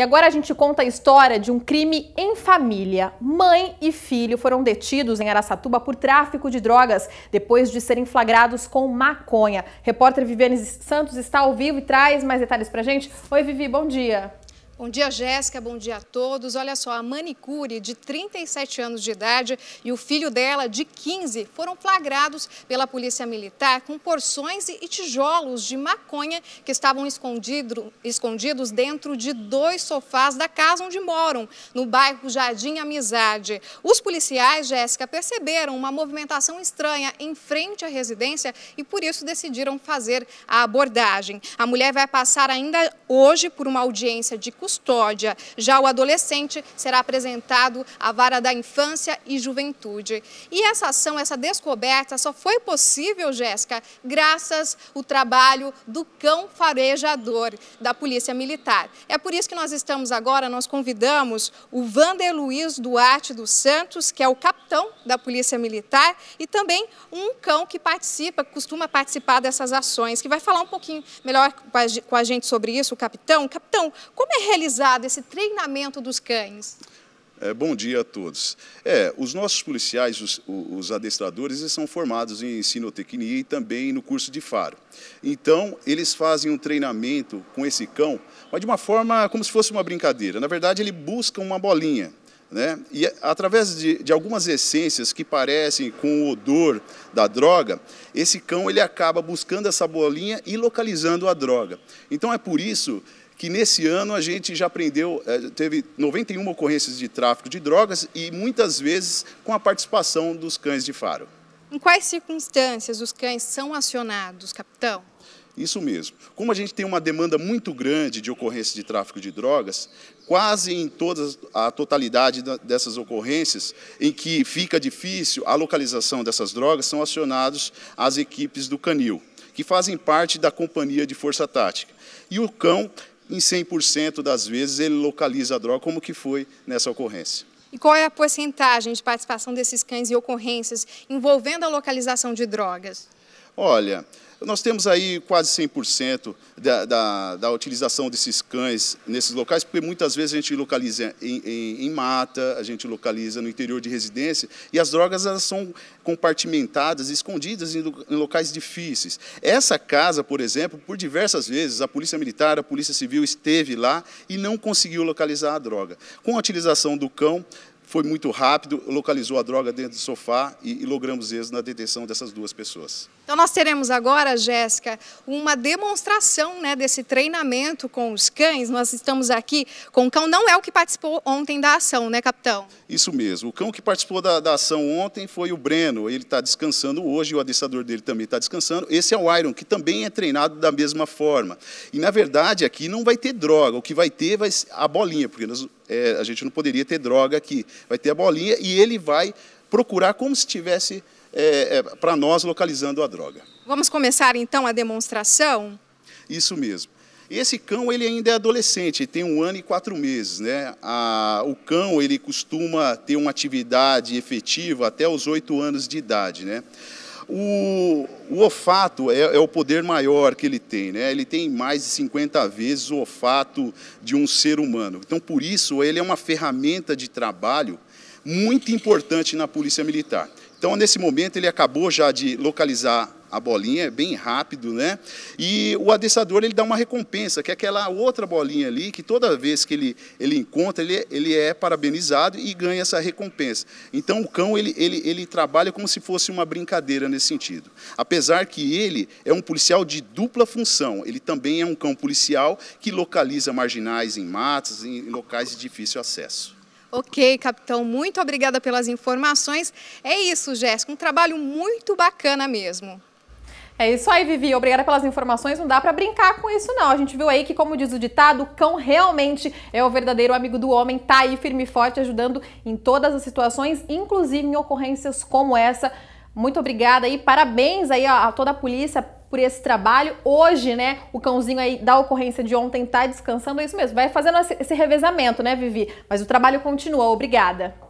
E agora a gente conta a história de um crime em família. Mãe e filho foram detidos em Araçatuba por tráfico de drogas depois de serem flagrados com maconha. Repórter Viviane Santos está ao vivo e traz mais detalhes pra gente. Oi, Vivi, bom dia. Bom dia, Jéssica. Bom dia a todos. Olha só, a manicure de 37 anos de idade e o filho dela de 15 foram flagrados pela polícia militar com porções e tijolos de maconha que estavam escondido, escondidos dentro de dois sofás da casa onde moram, no bairro Jardim Amizade. Os policiais, Jéssica, perceberam uma movimentação estranha em frente à residência e por isso decidiram fazer a abordagem. A mulher vai passar ainda hoje por uma audiência de custódia custódia. Já o adolescente será apresentado à vara da infância e juventude. E essa ação, essa descoberta só foi possível, Jéssica, graças ao trabalho do cão farejador da Polícia Militar. É por isso que nós estamos agora, nós convidamos o Vander Luiz Duarte dos Santos, que é o capitão da Polícia Militar, e também um cão que participa, costuma participar dessas ações, que vai falar um pouquinho melhor com a gente sobre isso, o capitão. Capitão, como é realizado esse treinamento dos cães? É, bom dia a todos. É, os nossos policiais, os, os adestradores, eles são formados em sinotecnia e também no curso de faro. Então, eles fazem um treinamento com esse cão, mas de uma forma como se fosse uma brincadeira. Na verdade, ele busca uma bolinha. Né? E é, através de, de, algumas essências que parecem com o odor da droga, esse cão ele acaba buscando essa bolinha e localizando a droga. Então é por isso que nesse ano a gente já prendeu, eh, teve 91 ocorrências de tráfico de drogas e muitas vezes com a participação dos cães de faro. Em quais circunstâncias os cães são acionados, capitão? Isso mesmo. Como a gente tem uma demanda muito grande de ocorrências de tráfico de drogas, quase em toda a totalidade dessas ocorrências em que fica difícil a localização dessas drogas, são acionados as equipes do canil, que fazem parte da companhia de força tática. E o cão em 100% das vezes ele localiza a droga, como que foi nessa ocorrência. E qual é a porcentagem de participação desses cães em ocorrências envolvendo a localização de drogas? Olha, nós temos aí quase 100% da, da, da, utilização desses cães nesses locais, porque muitas vezes a gente localiza em, em, em mata, a gente localiza no interior de residência, e as drogas elas são compartimentadas, escondidas em, em locais difíceis. Essa casa, por exemplo, por diversas vezes, a Polícia Militar, a Polícia Civil esteve lá e não conseguiu localizar a droga. Com a utilização do cão, foi muito rápido, localizou a droga dentro do sofá e, e logramos êxito na detenção dessas duas pessoas. Então nós teremos agora, Jéssica, uma demonstração né, desse treinamento com os cães. Nós estamos aqui com o cão, não é o que participou ontem da ação, né, capitão? Isso mesmo. O cão que participou da, da ação ontem foi o Breno. Ele está descansando hoje, o adestrador dele também está descansando. Esse é o Iron, que também é treinado da mesma forma. E, na verdade, aqui não vai ter droga. O que vai ter vai a bolinha, porque nós é, a gente não poderia ter droga aqui. Vai ter a bolinha e ele vai procurar como se estivesse é, é, para nós localizando a droga. Vamos começar então a demonstração? Isso mesmo. Esse cão ele ainda é adolescente, tem um ano e quatro meses, né? A, o cão ele costuma ter uma atividade efetiva até os oito anos de idade, né? O, o olfato é, é, o poder maior que ele tem, né? ele tem mais de 50 vezes o olfato de um ser humano. Então, por isso, ele é uma ferramenta de trabalho muito importante na Polícia Militar. Então, nesse momento, ele acabou já de localizar a bolinha, é bem rápido, né? E o adestrador ele dá uma recompensa, que é aquela outra bolinha ali, que toda vez que ele, ele encontra, ele, ele é parabenizado e ganha essa recompensa. Então o cão ele, ele, ele trabalha como se fosse uma brincadeira nesse sentido. Apesar que ele é um policial de dupla função, ele também é um cão policial que localiza marginais em matas, em locais de difícil acesso. Ok, capitão, muito obrigada pelas informações. É isso, Jéssica, um trabalho muito bacana mesmo. É isso aí, Vivi. Obrigada pelas informações. Não dá para brincar com isso, não. A gente viu aí que, como diz o ditado, o cão realmente é o verdadeiro amigo do homem. Tá aí firme e forte, ajudando em todas as situações, inclusive em ocorrências como essa. Muito obrigada e parabéns aí a toda a polícia por esse trabalho. Hoje, né, o cãozinho aí da ocorrência de ontem tá descansando, é isso mesmo. Vai fazendo esse revezamento, né, Vivi? Mas o trabalho continua. Obrigada.